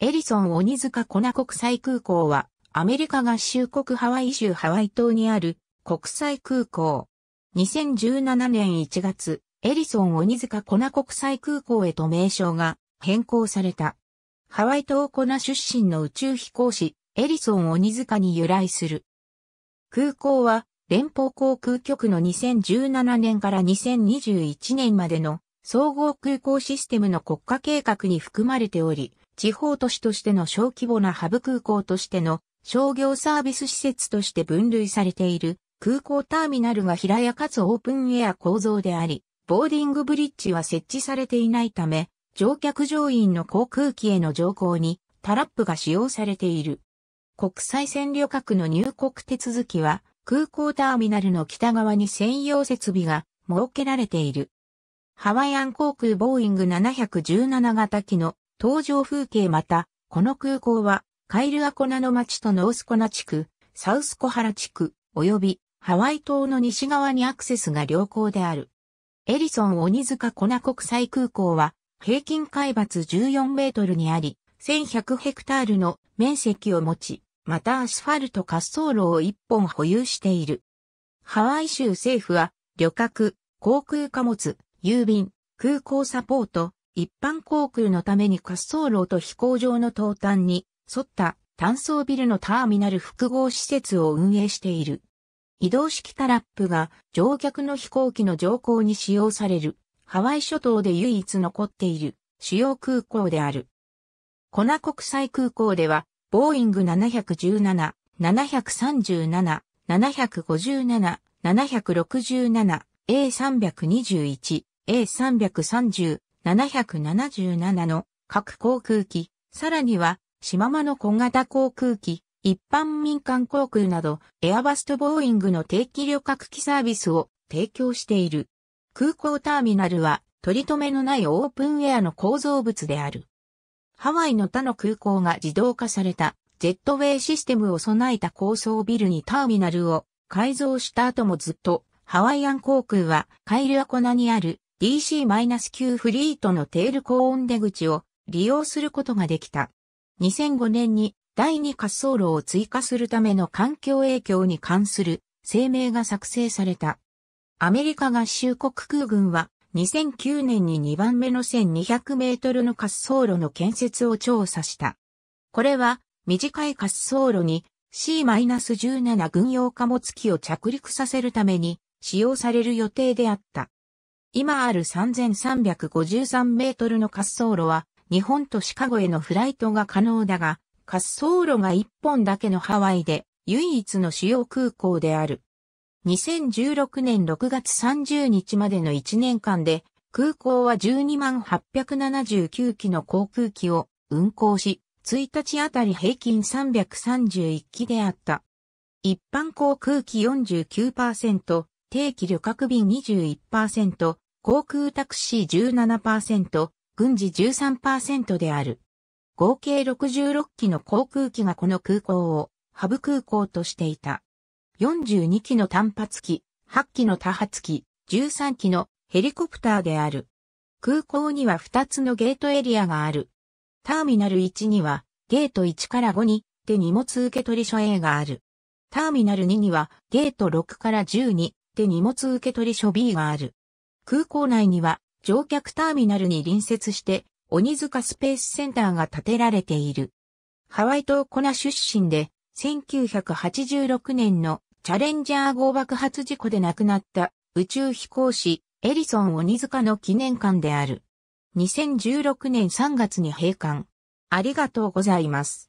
エリソン鬼塚ナ国際空港は、アメリカ合衆国ハワイ州ハワイ島にある国際空港。2017年1月、エリソン鬼塚ナ国際空港へと名称が変更された。ハワイ島コナ出身の宇宙飛行士、エリソン鬼塚に由来する。空港は、連邦航空局の2017年から2021年までの総合空港システムの国家計画に含まれており、地方都市としての小規模なハブ空港としての商業サービス施設として分類されている空港ターミナルが平屋かつオープンエア構造であり、ボーディングブリッジは設置されていないため、乗客乗員の航空機への乗降にタラップが使用されている。国際線旅客の入国手続きは空港ターミナルの北側に専用設備が設けられている。ハワイアン航空ボーイング717型機の登場風景また、この空港は、カイルアコナの町とノースコナ地区、サウスコハラ地区、及びハワイ島の西側にアクセスが良好である。エリソン鬼塚コナ国際空港は、平均海抜14メートルにあり、1100ヘクタールの面積を持ち、またアスファルト滑走路を1本保有している。ハワイ州政府は、旅客、航空貨物、郵便、空港サポート、一般航空のために滑走路と飛行場の東端に沿った単層ビルのターミナル複合施設を運営している。移動式タラップが乗客の飛行機の乗降に使用されるハワイ諸島で唯一残っている主要空港である。コナ国際空港ではボーイング717、737、757、767、A321、A330、777の各航空機、さらには、シママの小型航空機、一般民間航空など、エアバスとボーイングの定期旅客機サービスを提供している。空港ターミナルは、取り留めのないオープンウェアの構造物である。ハワイの他の空港が自動化された、ジェットウェイシステムを備えた高層ビルにターミナルを改造した後もずっと、ハワイアン航空はカイルアコナにある DC-9 フリートのテール高温出口を利用することができた。2005年に第2滑走路を追加するための環境影響に関する声明が作成された。アメリカ合衆国空軍は2009年に2番目の1200メートルの滑走路の建設を調査した。これは短い滑走路に C-17 軍用貨物機を着陸させるために使用される予定であった。今ある3353メートルの滑走路は、日本とシカゴへのフライトが可能だが、滑走路が1本だけのハワイで、唯一の主要空港である。2016年6月30日までの1年間で、空港は12万879機の航空機を運航し、1日あたり平均331機であった。一般航空機49%、定期旅客便21%、航空タクシー17%、軍事13%である。合計66機の航空機がこの空港をハブ空港としていた。42機の単発機、8機の多発機、13機のヘリコプターである。空港には2つのゲートエリアがある。ターミナル1にはゲート1から5にで荷物受け取り所 A がある。ターミナル2にはゲート6から10にって荷物受け取り所 B がある。空港内には乗客ターミナルに隣接して鬼塚スペースセンターが建てられている。ハワイ島コナ出身で1986年のチャレンジャー号爆発事故で亡くなった宇宙飛行士エリソン鬼塚の記念館である。2016年3月に閉館。ありがとうございます。